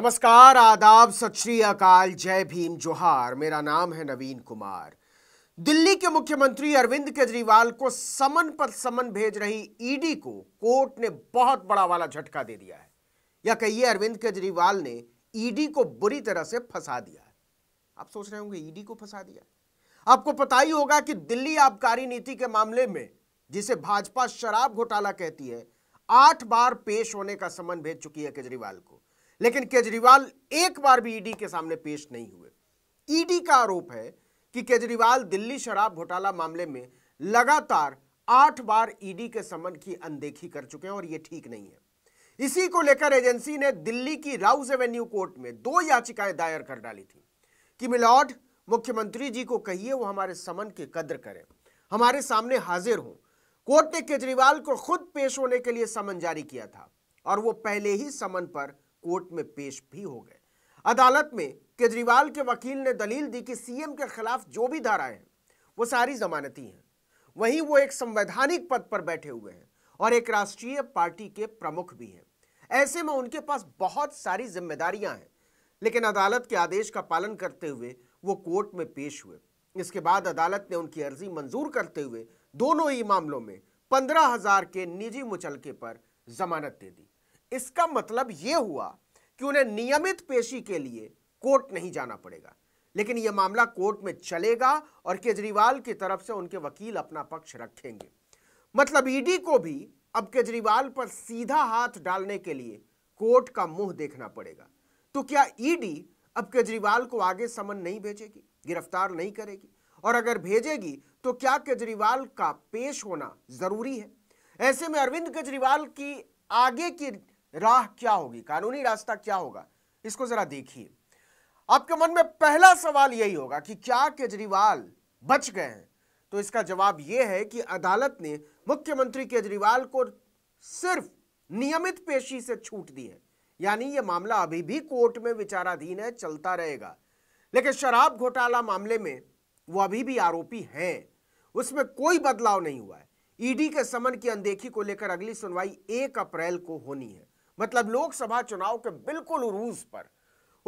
नमस्कार आदाब सत श्री अकाल जय भीम जोहार मेरा नाम है नवीन कुमार दिल्ली के मुख्यमंत्री अरविंद केजरीवाल को समन पर समन भेज रही ईडी को कोर्ट ने बहुत बड़ा वाला झटका दे दिया है या कहिए अरविंद केजरीवाल ने ईडी को बुरी तरह से फंसा दिया है आप सोच रहे होंगे ईडी को फंसा दिया आपको पता ही होगा कि दिल्ली आबकारी नीति के मामले में जिसे भाजपा शराब घोटाला कहती है आठ बार पेश होने का समन भेज चुकी है केजरीवाल को लेकिन केजरीवाल एक बार भी ईडी e के सामने पेश नहीं हुए ईडी e का आरोप है कि केजरीवाल दिल्ली शराब घोटाला मामले में लगातार आठ बार ईडी e के समन की अनदेखी कर चुके हैं और यह ठीक नहीं है इसी को लेकर एजेंसी ने दिल्ली की राउस एवेन्यू कोर्ट में दो याचिकाएं दायर कर डाली थी कि मिलॉर्ड मुख्यमंत्री जी को कहिए वो हमारे समन की कद्र करें हमारे सामने हाजिर हों कोर्ट ने केजरीवाल को खुद पेश होने के लिए समन जारी किया था और वो पहले ही समन पर कोर्ट में पेश भी हो गए अदालत में केजरीवाल के वकील ने दलील दी कि सीएम के खिलाफ जो भी धाराएं हैं वो सारी जमानती हैं वहीं वो एक संवैधानिक पद पर बैठे हुए हैं और एक राष्ट्रीय पार्टी के प्रमुख भी हैं ऐसे में उनके पास बहुत सारी जिम्मेदारियां हैं लेकिन अदालत के आदेश का पालन करते हुए वो कोर्ट में पेश हुए इसके बाद अदालत ने उनकी अर्जी मंजूर करते हुए दोनों ही मामलों में पंद्रह हजार के निजी मुचलके पर जमानत दे दी इसका मतलब यह हुआ कि उन्हें नियमित पेशी के लिए कोर्ट नहीं जाना पड़ेगा लेकिन यह मामला कोर्ट में चलेगा और केजरीवाल की तरफ से उनके वकील अपना पक्ष रखेंगे मतलब ईडी को भी अब केजरीवाल पर सीधा हाथ डालने के लिए कोर्ट का मुंह देखना पड़ेगा तो क्या ईडी अब केजरीवाल को आगे समन नहीं भेजेगी गिरफ्तार नहीं करेगी और अगर भेजेगी तो क्या केजरीवाल का पेश होना जरूरी है ऐसे में अरविंद केजरीवाल की आगे की राह क्या होगी कानूनी रास्ता क्या होगा इसको जरा देखिए आपके मन में पहला सवाल यही होगा कि क्या केजरीवाल बच गए हैं तो इसका जवाब यह है कि अदालत ने मुख्यमंत्री केजरीवाल को सिर्फ नियमित पेशी से छूट दी है यानी यह मामला अभी भी कोर्ट में विचाराधीन है चलता रहेगा लेकिन शराब घोटाला मामले में वो अभी भी आरोपी हैं उसमें कोई बदलाव नहीं हुआ है ईडी के समन की अनदेखी को लेकर अगली सुनवाई एक अप्रैल को होनी है मतलब लोकसभा चुनाव के बिल्कुल उरूज पर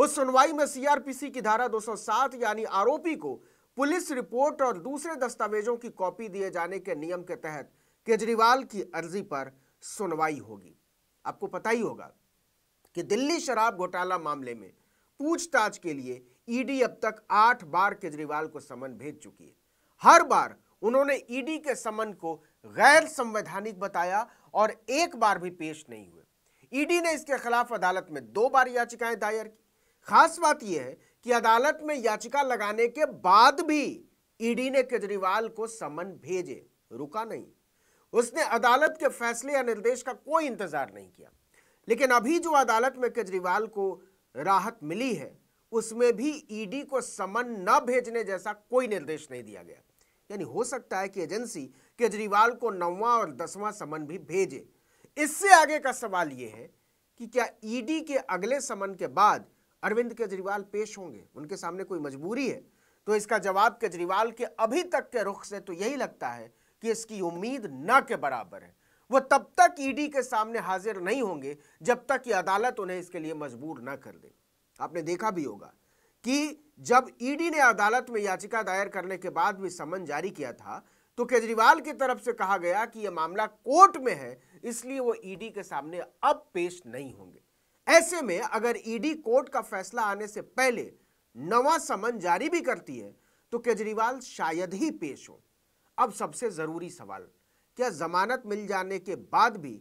उस सुनवाई में सीआरपीसी की धारा 207 यानी आरोपी को पुलिस रिपोर्ट और दूसरे दस्तावेजों की कॉपी दिए जाने के नियम के तहत केजरीवाल की अर्जी पर सुनवाई होगी आपको पता ही होगा कि दिल्ली शराब घोटाला मामले में पूछताछ के लिए ईडी अब तक आठ बार केजरीवाल को समन भेज चुकी है हर बार उन्होंने ईडी के समन को गैर संवैधानिक बताया और एक बार भी पेश नहीं हुए ईडी ने इसके खिलाफ अदालत में दो बार याचिकाएं दायर की खास बात यह है कि अदालत में याचिका लगाने के बाद भी ईडी ने केजरीवाल को समन भेजे रुका नहीं उसने अदालत के फैसले या निर्देश का कोई इंतजार नहीं किया लेकिन अभी जो अदालत में केजरीवाल को राहत मिली है उसमें भी ईडी को समन न भेजने जैसा कोई निर्देश नहीं दिया गया यानी हो सकता है कि एजेंसी केजरीवाल को नौवां और दसवां समन भी भेजे इससे आगे का सवाल यह है कि क्या ईडी के अगले समन के बाद अरविंद केजरीवाल पेश होंगे उनके सामने कोई मजबूरी है तो इसका जवाब केजरीवाल के अभी तक के रुख से तो यही लगता है कि इसकी उम्मीद न के बराबर है वो तब तक ईडी के सामने हाजिर नहीं होंगे जब तक कि अदालत उन्हें इसके लिए मजबूर न कर दे आपने देखा भी होगा कि जब ईडी ने अदालत में याचिका दायर करने के बाद भी समन जारी किया था तो केजरीवाल की तरफ से कहा गया कि यह मामला कोर्ट में है इसलिए वो ईडी e के सामने अब पेश नहीं होंगे ऐसे में अगर ईडी e कोर्ट का फैसला आने से पहले नवा समन जारी भी करती है तो केजरीवाल शायद ही पेश हो अब सबसे जरूरी सवाल क्या जमानत मिल जाने के बाद भी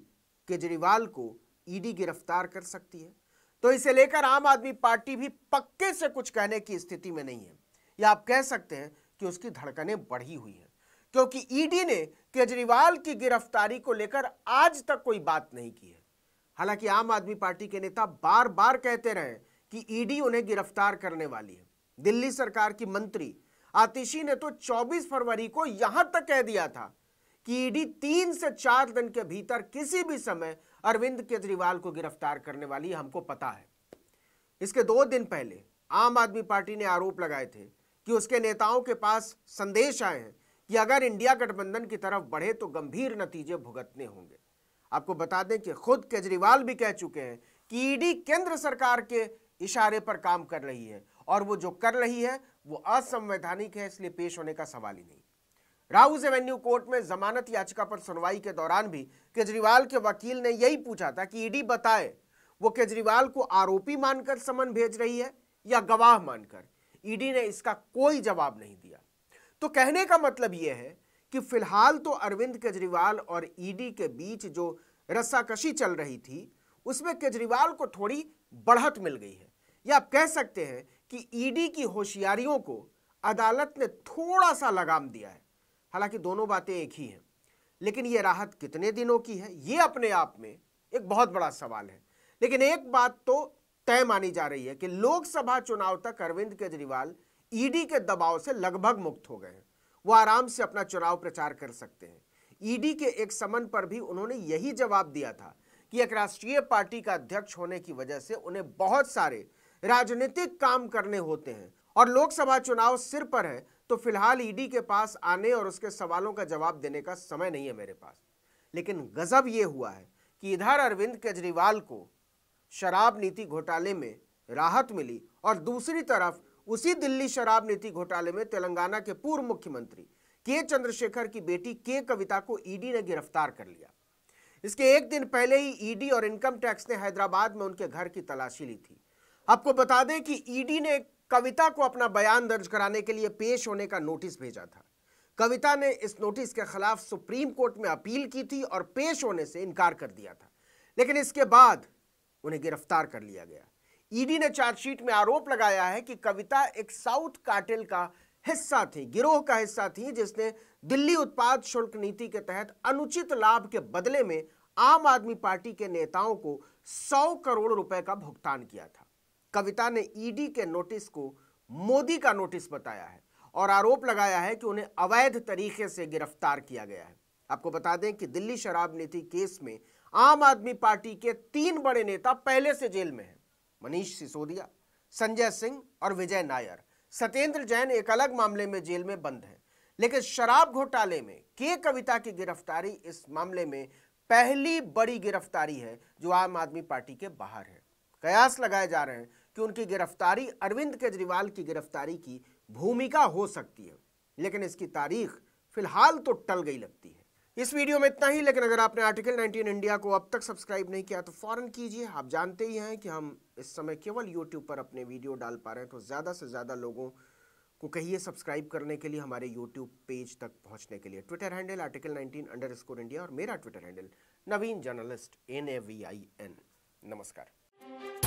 केजरीवाल को ईडी e गिरफ्तार कर सकती है तो इसे लेकर आम आदमी पार्टी भी पक्के से कुछ कहने की स्थिति में नहीं है या आप कह सकते हैं कि उसकी धड़कनें बढ़ी हुई हैं क्योंकि ईडी ने केजरीवाल की गिरफ्तारी को लेकर आज तक कोई बात नहीं की है हालांकि आम आदमी पार्टी के नेता बार बार कहते रहे कि ईडी उन्हें गिरफ्तार करने वाली है दिल्ली सरकार की मंत्री आतिशी ने तो 24 फरवरी को यहां तक कह दिया था कि ईडी तीन से चार दिन के भीतर किसी भी समय अरविंद केजरीवाल को गिरफ्तार करने वाली हमको पता है इसके दो दिन पहले आम आदमी पार्टी ने आरोप लगाए थे कि उसके नेताओं के पास संदेश आए हैं कि अगर इंडिया गठबंधन की तरफ बढ़े तो गंभीर नतीजे भुगतने होंगे आपको बता दें कि खुद केजरीवाल भी कह चुके हैं कि ईडी केंद्र सरकार के इशारे पर काम कर रही है और वो जो कर रही है वो असंवैधानिक है इसलिए पेश होने का सवाल ही नहीं राउज एवेन्यू कोर्ट में जमानत याचिका पर सुनवाई के दौरान भी केजरीवाल के वकील ने यही पूछा था कि ईडी बताए वो केजरीवाल को आरोपी मानकर समन भेज रही है या गवाह मानकर ईडी ने इसका कोई जवाब नहीं दिया तो कहने का मतलब यह है कि फिलहाल तो अरविंद केजरीवाल और ईडी के बीच जो रस्साकशी चल रही थी उसमें केजरीवाल को थोड़ी बढ़त मिल गई है या आप कह सकते हैं कि ईडी की होशियारियों को अदालत ने थोड़ा सा लगाम दिया है हालांकि दोनों बातें एक ही हैं लेकिन ये राहत कितने दिनों की है ये अपने आप में एक बहुत बड़ा सवाल है लेकिन एक बात तो तय मानी जा रही है कि लोकसभा चुनाव तक अरविंद केजरीवाल ईडी के दबाव से लगभग मुक्त हो गए वो आराम से अपना चुनाव प्रचार कर सकते हैं ईडी के एक समन पर भी उन्होंने यही जवाब दिया था कि एक राष्ट्रीय पार्टी का अध्यक्ष होने की वजह से उन्हें बहुत सारे राजनीतिक काम करने होते हैं और लोकसभा चुनाव सिर पर है तो फिलहाल ईडी के पास आने और उसके सवालों का जवाब देने का समय नहीं है मेरे पास लेकिन गजब यह हुआ है कि इधर अरविंद केजरीवाल को शराब नीति घोटाले में राहत मिली और दूसरी तरफ उसी दिल्ली शराब नीति घोटाले में तेलंगाना के पूर्व मुख्यमंत्री के चंद्रशेखर की बेटी के कविता को ईडी ने गिरफ्तार कर लिया इसके एक दिन पहले ही ईडी और इनकम टैक्स ने हैदराबाद में उनके घर की तलाशी ली थी आपको बता दें कि ईडी ने कविता को अपना बयान दर्ज कराने के लिए पेश होने का नोटिस भेजा था कविता ने इस नोटिस के खिलाफ सुप्रीम कोर्ट में अपील की थी और पेश होने से इनकार कर दिया था लेकिन इसके बाद उन्हें गिरफ्तार कर लिया गया ईडी ने चार्जशीट में आरोप लगाया है कि कविता एक साउथ कार्टेल का हिस्सा थी गिरोह का हिस्सा थी जिसने दिल्ली उत्पाद शुल्क नीति के तहत अनुचित लाभ के बदले में आम आदमी पार्टी के नेताओं को 100 करोड़ रुपए का भुगतान किया था कविता ने ईडी के नोटिस को मोदी का नोटिस बताया है और आरोप लगाया है कि उन्हें अवैध तरीके से गिरफ्तार किया गया है आपको बता दें कि दिल्ली शराब नीति केस में आम आदमी पार्टी के तीन बड़े नेता पहले से जेल में हैं मनीष सिसोदिया संजय सिंह और विजय नायर सत्येंद्र जैन एक अलग मामले में जेल में बंद हैं लेकिन शराब घोटाले में के कविता की गिरफ्तारी इस मामले में पहली बड़ी गिरफ्तारी है जो आम आदमी पार्टी के बाहर है कयास लगाए जा रहे हैं कि उनकी गिरफ्तारी अरविंद केजरीवाल की गिरफ्तारी की भूमिका हो सकती है लेकिन इसकी तारीख फिलहाल तो टल गई लगती है इस वीडियो में इतना ही लेकिन अगर आपने आर्टिकल 19 इंडिया को अब तक सब्सक्राइब नहीं किया तो फौरन कीजिए आप जानते ही हैं कि हम इस समय केवल यूट्यूब पर अपने वीडियो डाल पा रहे हैं तो ज़्यादा से ज़्यादा लोगों को कहिए सब्सक्राइब करने के लिए हमारे यूट्यूब पेज तक पहुंचने के लिए Twitter handle article 19 underscore India और मेरा Twitter handle Naveen journalist N A V I N नमस्कार